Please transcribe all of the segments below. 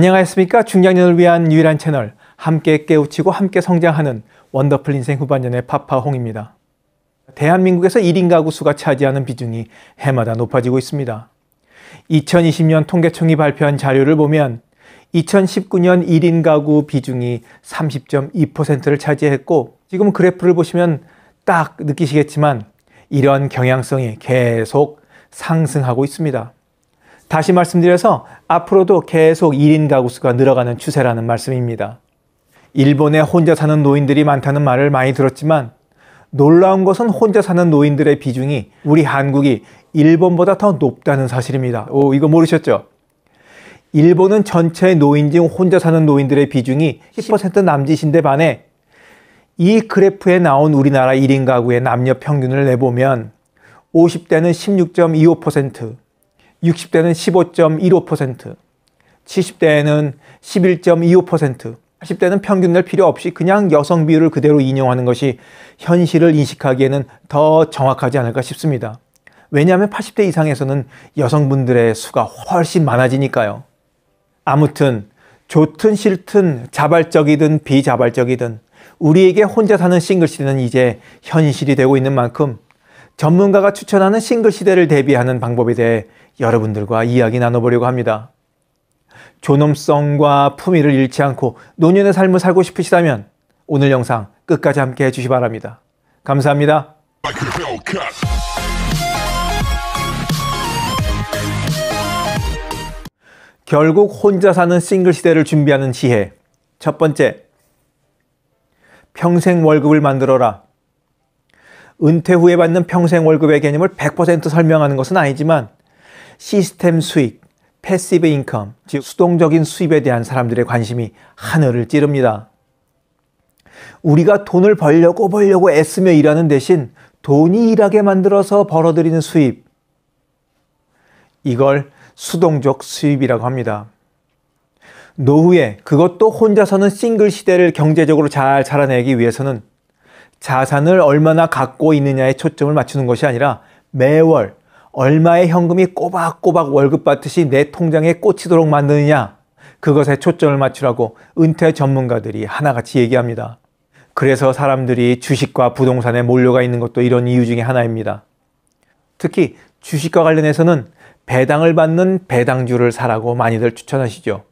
안녕하십니까? 중장년을 위한 유일한 채널, 함께 깨우치고 함께 성장하는 원더풀 인생 후반년의 파파홍입니다. 대한민국에서 1인 가구 수가 차지하는 비중이 해마다 높아지고 있습니다. 2020년 통계청이 발표한 자료를 보면 2019년 1인 가구 비중이 30.2%를 차지했고 지금 그래프를 보시면 딱 느끼시겠지만 이런 경향성이 계속 상승하고 있습니다. 다시 말씀드려서 앞으로도 계속 1인 가구 수가 늘어가는 추세라는 말씀입니다. 일본에 혼자 사는 노인들이 많다는 말을 많이 들었지만 놀라운 것은 혼자 사는 노인들의 비중이 우리 한국이 일본보다 더 높다는 사실입니다. 오, 이거 모르셨죠? 일본은 전체 노인 중 혼자 사는 노인들의 비중이 10% 남짓인데 반해 이 그래프에 나온 우리나라 1인 가구의 남녀 평균을 내보면 50대는 16.25%, 60대는 15.15%, 70대에는 11.25%, 80대는 평균 낼 필요 없이 그냥 여성 비율을 그대로 인용하는 것이 현실을 인식하기에는 더 정확하지 않을까 싶습니다. 왜냐하면 80대 이상에서는 여성분들의 수가 훨씬 많아지니까요. 아무튼 좋든 싫든 자발적이든 비자발적이든 우리에게 혼자 사는 싱글 시대는 이제 현실이 되고 있는 만큼 전문가가 추천하는 싱글 시대를 대비하는 방법에 대해 여러분들과 이야기 나눠보려고 합니다. 존엄성과 품위를 잃지 않고 노년의 삶을 살고 싶으시다면 오늘 영상 끝까지 함께 해주시 바랍니다. 감사합니다. 결국 혼자 사는 싱글 시대를 준비하는 지혜. 첫 번째, 평생 월급을 만들어라. 은퇴 후에 받는 평생 월급의 개념을 100% 설명하는 것은 아니지만 시스템 수익, 패시브 인컴, 즉 수동적인 수입에 대한 사람들의 관심이 하늘을 찌릅니다. 우리가 돈을 벌려고 벌려고 애쓰며 일하는 대신 돈이 일하게 만들어서 벌어들이는 수입. 이걸 수동적 수입이라고 합니다. 노후에 그것도 혼자서는 싱글 시대를 경제적으로 잘 자라내기 위해서는 자산을 얼마나 갖고 있느냐에 초점을 맞추는 것이 아니라 매월 얼마의 현금이 꼬박꼬박 월급 받듯이 내 통장에 꽂히도록 만드느냐. 그것에 초점을 맞추라고 은퇴 전문가들이 하나같이 얘기합니다. 그래서 사람들이 주식과 부동산에 몰려가 있는 것도 이런 이유 중에 하나입니다. 특히 주식과 관련해서는 배당을 받는 배당주를 사라고 많이들 추천하시죠.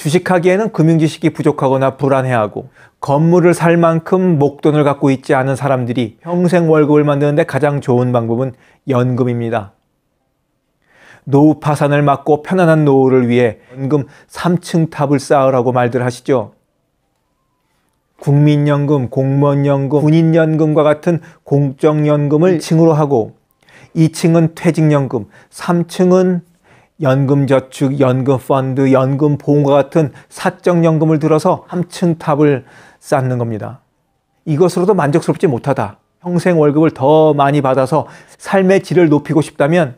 주식하기에는 금융지식이 부족하거나 불안해하고 건물을 살 만큼 목돈을 갖고 있지 않은 사람들이 평생 월급을 만드는데 가장 좋은 방법은 연금입니다. 노후 파산을 막고 편안한 노후를 위해 연금 3층 탑을 쌓으라고 말들 하시죠. 국민연금, 공무원연금, 군인연금과 같은 공적연금을 층으로 하고 2층은 퇴직연금, 3층은 연금저축, 연금펀드, 연금보험과 같은 사적연금을 들어서 함층탑을 쌓는 겁니다. 이것으로도 만족스럽지 못하다. 평생 월급을 더 많이 받아서 삶의 질을 높이고 싶다면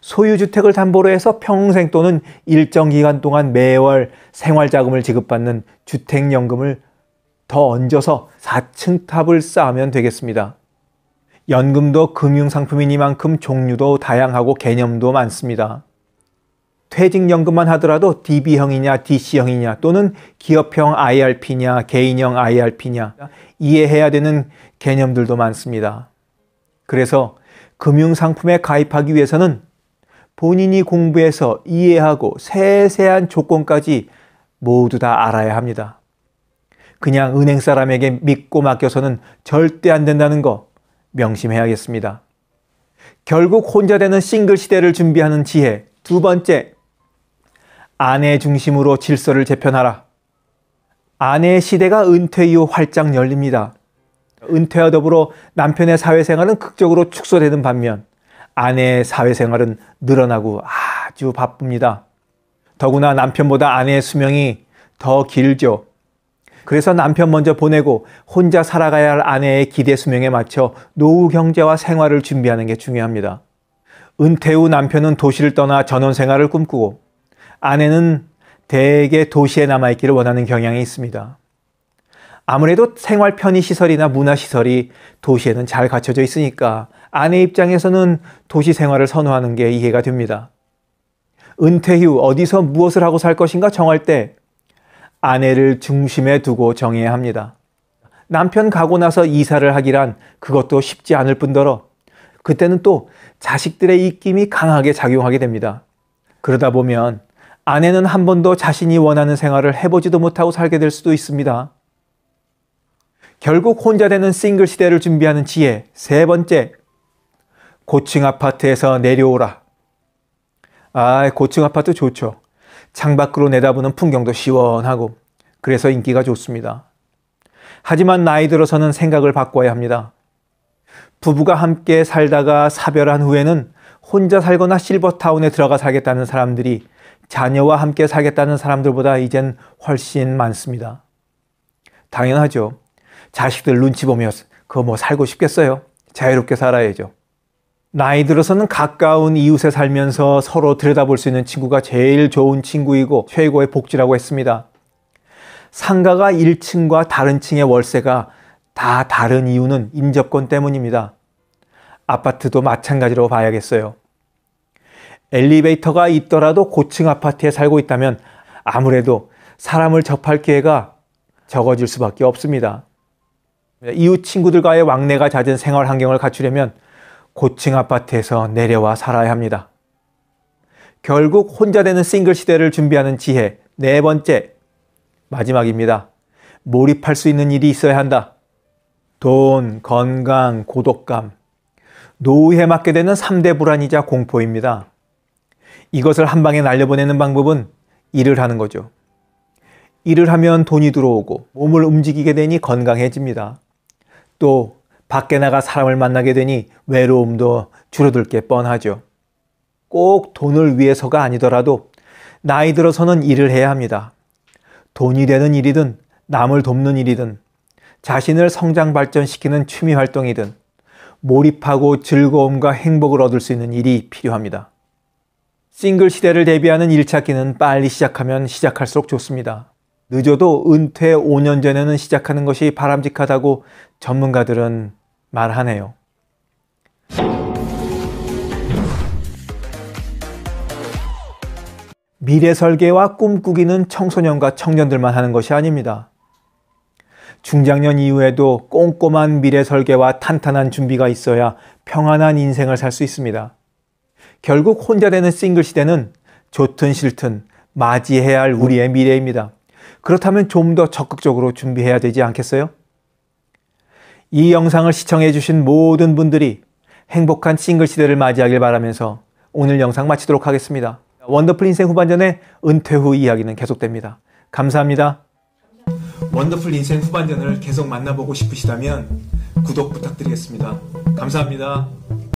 소유주택을 담보로 해서 평생 또는 일정 기간 동안 매월 생활자금을 지급받는 주택연금을 더 얹어서 4층 탑을 쌓으면 되겠습니다. 연금도 금융상품이니만큼 종류도 다양하고 개념도 많습니다. 퇴직연금만 하더라도 DB형이냐 DC형이냐 또는 기업형 IRP냐 개인형 IRP냐 이해해야 되는 개념들도 많습니다. 그래서 금융상품에 가입하기 위해서는 본인이 공부해서 이해하고 세세한 조건까지 모두 다 알아야 합니다. 그냥 은행 사람에게 믿고 맡겨서는 절대 안 된다는 거 명심해야겠습니다. 결국 혼자 되는 싱글 시대를 준비하는 지혜 두 번째 아내 중심으로 질서를 재편하라. 아내의 시대가 은퇴 이후 활짝 열립니다. 은퇴와 더불어 남편의 사회생활은 극적으로 축소되는 반면 아내의 사회생활은 늘어나고 아주 바쁩니다. 더구나 남편보다 아내의 수명이 더 길죠. 그래서 남편 먼저 보내고 혼자 살아가야 할 아내의 기대 수명에 맞춰 노후 경제와 생활을 준비하는 게 중요합니다. 은퇴 후 남편은 도시를 떠나 전원 생활을 꿈꾸고 아내는 대개 도시에 남아있기를 원하는 경향이 있습니다. 아무래도 생활 편의 시설이나 문화 시설이 도시에는 잘 갖춰져 있으니까 아내 입장에서는 도시 생활을 선호하는 게 이해가 됩니다. 은퇴 이후 어디서 무엇을 하고 살 것인가 정할 때 아내를 중심에 두고 정해야 합니다. 남편 가고 나서 이사를 하기란 그것도 쉽지 않을 뿐더러 그때는 또 자식들의 입김이 강하게 작용하게 됩니다. 그러다 보면 아내는 한 번도 자신이 원하는 생활을 해보지도 못하고 살게 될 수도 있습니다. 결국 혼자 되는 싱글 시대를 준비하는 지혜 세 번째 고층 아파트에서 내려오라. 아, 고층 아파트 좋죠. 창밖으로 내다보는 풍경도 시원하고 그래서 인기가 좋습니다. 하지만 나이 들어서는 생각을 바꿔야 합니다. 부부가 함께 살다가 사별한 후에는 혼자 살거나 실버타운에 들어가 살겠다는 사람들이 자녀와 함께 살겠다는 사람들보다 이젠 훨씬 많습니다. 당연하죠. 자식들 눈치 보며 그거 뭐 살고 싶겠어요? 자유롭게 살아야죠. 나이 들어서는 가까운 이웃에 살면서 서로 들여다볼 수 있는 친구가 제일 좋은 친구이고 최고의 복지라고 했습니다. 상가가 1층과 다른 층의 월세가 다 다른 이유는 인접권 때문입니다. 아파트도 마찬가지로 봐야겠어요. 엘리베이터가 있더라도 고층 아파트에 살고 있다면 아무래도 사람을 접할 기회가 적어질 수밖에 없습니다. 이웃 친구들과의 왕래가 잦은 생활 환경을 갖추려면 고층 아파트에서 내려와 살아야 합니다. 결국 혼자 되는 싱글 시대를 준비하는 지혜 네 번째 마지막입니다. 몰입할 수 있는 일이 있어야 한다. 돈, 건강, 고독감, 노후에 맞게 되는 3대 불안이자 공포입니다. 이것을 한 방에 날려보내는 방법은 일을 하는 거죠. 일을 하면 돈이 들어오고 몸을 움직이게 되니 건강해집니다. 또 밖에 나가 사람을 만나게 되니 외로움도 줄어들 게 뻔하죠. 꼭 돈을 위해서가 아니더라도 나이 들어서는 일을 해야 합니다. 돈이 되는 일이든 남을 돕는 일이든 자신을 성장 발전시키는 취미 활동이든 몰입하고 즐거움과 행복을 얻을 수 있는 일이 필요합니다. 싱글 시대를 대비하는 1차기는 빨리 시작하면 시작할수록 좋습니다. 늦어도 은퇴 5년 전에는 시작하는 것이 바람직하다고 전문가들은 말하네요. 미래 설계와 꿈꾸기는 청소년과 청년들만 하는 것이 아닙니다. 중장년 이후에도 꼼꼼한 미래 설계와 탄탄한 준비가 있어야 평안한 인생을 살 수 있습니다. 결국 혼자 되는 싱글 시대는 좋든 싫든 맞이해야 할 우리의 미래입니다. 그렇다면 좀 더 적극적으로 준비해야 되지 않겠어요? 이 영상을 시청해 주신 모든 분들이 행복한 싱글 시대를 맞이하길 바라면서 오늘 영상 마치도록 하겠습니다. 원더풀 인생 후반전의 은퇴 후 이야기는 계속됩니다. 감사합니다. 원더풀 인생 후반전을 계속 만나보고 싶으시다면 구독 부탁드리겠습니다. 감사합니다.